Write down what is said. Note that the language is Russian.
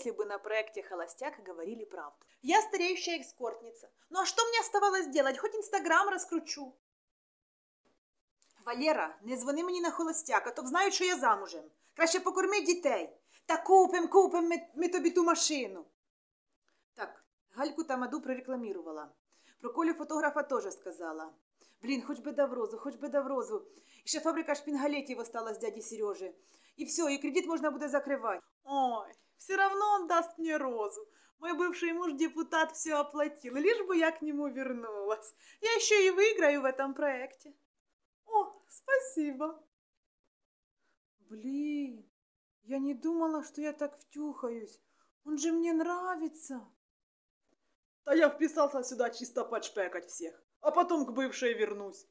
если бы на проекте «Холостяк» говорили правду. Я стареющая экскортница. Ну а что мне оставалось делать? Хоть Инстаграм раскручу. Валера, не звони мені на холостяка, то знають, що я замужем. Краще покорми дітей. Та купим, купим ми, ми тобі ту машину. Так, Гальку та Маду прорекламірувала. Про Колю фотографа теж сказала. Блін, хоч би дав розу, хоч би дав розу. І ще фабрика шпінгалетів осталась дяді Сережі. І все, і кредит можна буде закривати. Ой, все он даст мне розу. Мой бывший муж депутат все оплатил, лишь бы я к нему вернулась. Я еще и выиграю в этом проекте. О, спасибо. Блин, я не думала, что я так втюхаюсь. Он же мне нравится. Да я вписался сюда чисто подшпекать всех, а потом к бывшей вернусь.